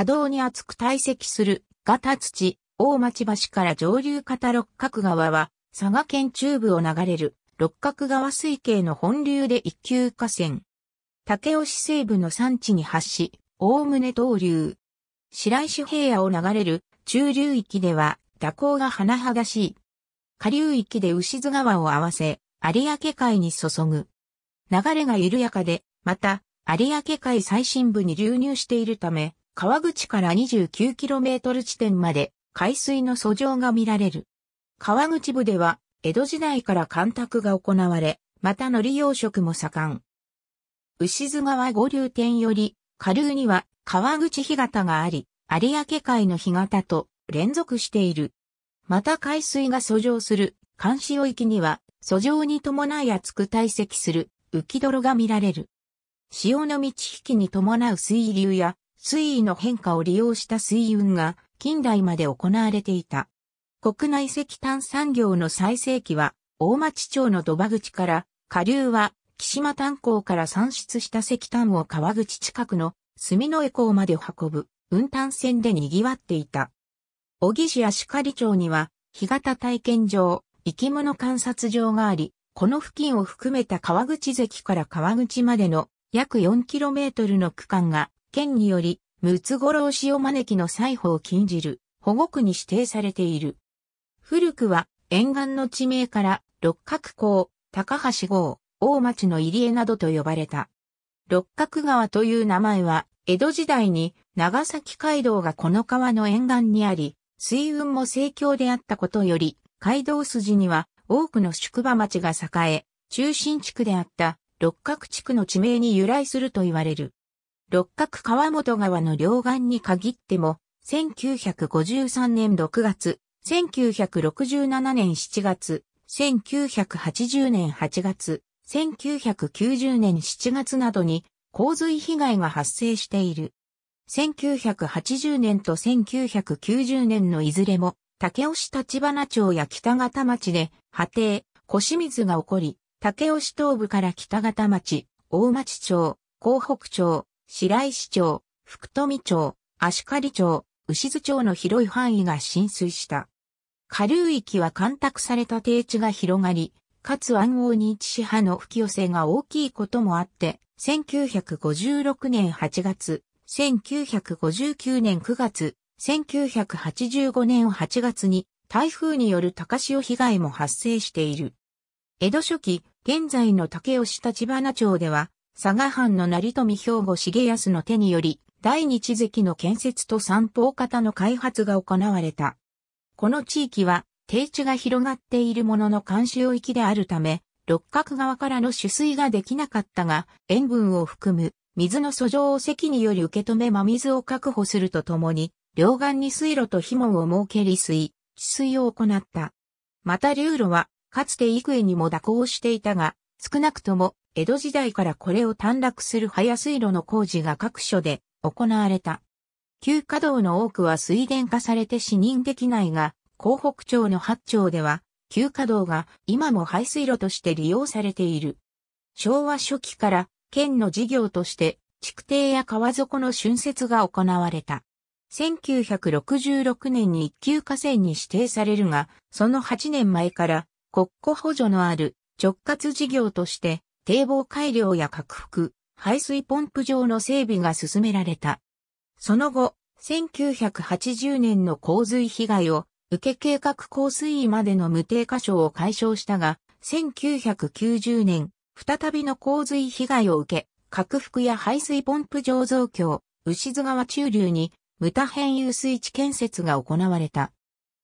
稼働に厚く堆積する、ガタ土、大町橋から上流型六角川は、佐賀県中部を流れる六角川水系の本流で一級河川。竹雄市西部の山地に発し、おおむね東流。白石平野を流れる中流域では蛇行が甚だしい。下流域で牛津川を合わせ、有明海に注ぐ。流れが緩やかで、また、有明海最深部に流入しているため、川口から 29km 地点まで海水の遡上が見られる。川口部では、江戸時代から干拓が行われ、また海苔養殖も盛ん。牛津川五流天より、下流には川口干潟があり、有明海の干潟と連続している。また海水が遡上する監視域には、遡上に伴い厚く堆積する浮き泥が見られる。潮の満ち引きに伴う水流や水位の変化を利用した水運が近代まで行われていた。国内石炭産業の最盛期は、大町町の土場口から、下流は、木島炭鉱から産出した石炭を川口近くの住の江港まで運ぶ、運搬船で賑わっていた。小木市足刈町には、干潟体験場、生き物観察場があり、この付近を含めた川口関から川口までの約 4km の区間が県により、ムツゴロウシオマネキの裁縫を禁じる保護区に指定されている。古くは沿岸の地名から六角港、高橋号、大町の入江などと呼ばれた。六角川という名前は江戸時代に長崎街道がこの川の沿岸にあり、水運も盛況であったことより、街道筋には多くの宿場町が栄え、中心地区であった六角地区の地名に由来すると言われる。六角川本川の両岸に限っても、1953年6月、1967年7月、1980年8月、1990年7月などに洪水被害が発生している。1980年と1990年のいずれも、竹尾市立花町や北方町で、波堤、小清水が起こり、竹尾市東部から北方町、大町町、江北町、白石町、福富町、足刈町、牛津町の広い範囲が浸水した。下流域は干拓された低地が広がり、かつ暗号に一市派の吹き寄せが大きいこともあって、1956年8月、1959年9月、1985年8月に台風による高潮被害も発生している。江戸初期、現在の竹吉立花町では佐賀藩の成富兵庫重康の手により、第日関の建設と三方の開発が行われた。この地域は、低地が広がっているものの監視領域であるため、六角側からの取水ができなかったが、塩分を含む水の素状を石により受け止め真水を確保するとともに、両岸に水路と紐を設け利水、治水を行った。また流路は、かつて幾重にも蛇行していたが、少なくとも江戸時代からこれを短絡する早水路の工事が各所で行われた。旧稼働の多くは水田化されて視認できないが、江北町の八町では、旧稼働が今も排水路として利用されている。昭和初期から県の事業として築堤や川底の浚渫が行われた。1966年に一級河川に指定されるが、その8年前から国庫補助のある直轄事業として堤防改良や拡幅、排水ポンプ場の整備が進められた。その後、1980年の洪水被害を受け計画降水位までの無低箇所を解消したが、1990年、再びの洪水被害を受け、拡幅や排水ポンプ場増強、牛津川中流に、無多変遊水地建設が行われた。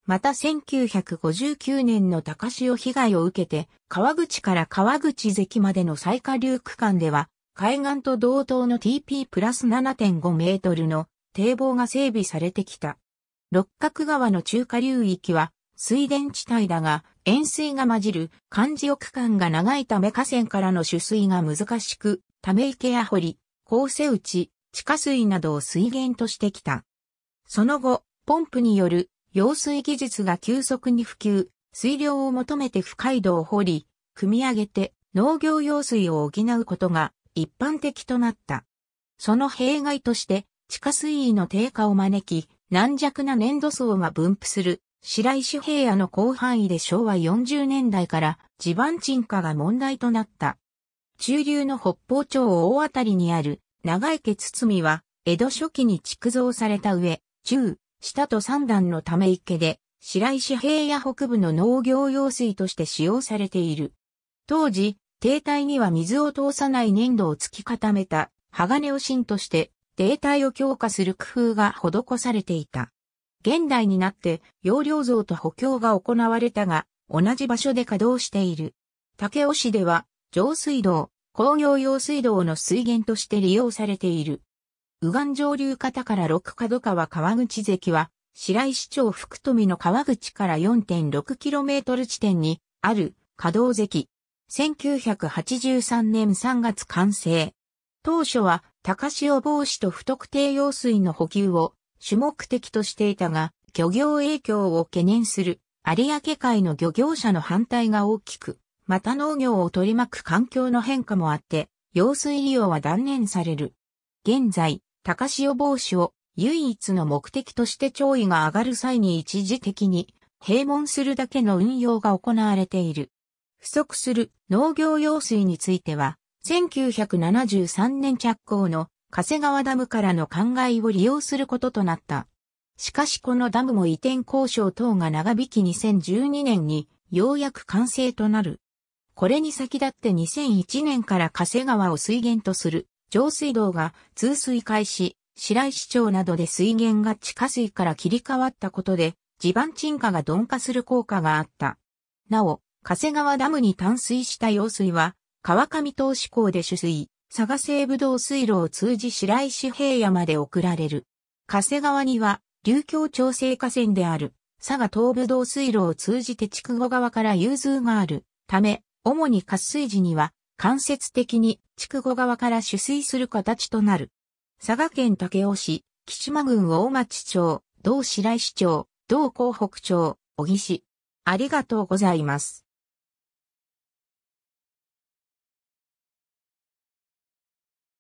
また1959年の高潮被害を受けて、川口から川口関までの最下流区間では、海岸と同等の TP プラス7.5メートルの堤防が整備されてきた。六角川の中下流域は水田地帯だが、塩水が混じる漢字区間が長いため河川からの取水が難しく、ため池や掘高構打内、地下水などを水源としてきた。その後、ポンプによる用水技術が急速に普及、水量を求めて深い土を掘り、汲み上げて農業用水を補うことが一般的となった。その弊害として地下水位の低下を招き、軟弱な粘土層が分布する白石平野の広範囲で昭和40年代から地盤沈下が問題となった。中流の北方町大当たりにある長池堤は江戸初期に築造された上、中、下と三段のため池で、白石平野北部の農業用水として使用されている。当時、堤体には水を通さない粘土を突き固めた鋼を芯として堤体を強化する工夫が施されていた。現代になって容量増と補強が行われたが、同じ場所で稼働している。竹尾市では、上水道、工業用水道の水源として利用されている。右岸上流方から六角川川口関は、白石町福富の川口から 4.6km 地点にある稼働関。1983年3月完成。当初は高潮防止と不特定用水の補給を主目的としていたが、漁業影響を懸念する有明海の漁業者の反対が大きく、また農業を取り巻く環境の変化もあって、用水利用は断念される。現在、高潮防止を唯一の目的として潮位が上がる際に一時的に閉門するだけの運用が行われている。不足する農業用水については、1973年着工の加瀬川ダムからの灌漑を利用することとなった。しかしこのダムも移転交渉等が長引き2012年にようやく完成となる。これに先立って2001年から加瀬川を水源とする上水道が通水開始、白石町などで水源が地下水から切り替わったことで、地盤沈下が鈍化する効果があった。なお、加瀬川ダムに淡水した用水は、川上東市港で取水、佐賀西武道水路を通じ白石平野まで送られる。加瀬川には、流橋調整河川である、佐賀東武道水路を通じて筑後川から融通があるため、主に活水時には間接的に筑後川から取水する形となる。佐賀県武雄市、木島郡大町町、同白石町、同江北町、小木市。ありがとうございます。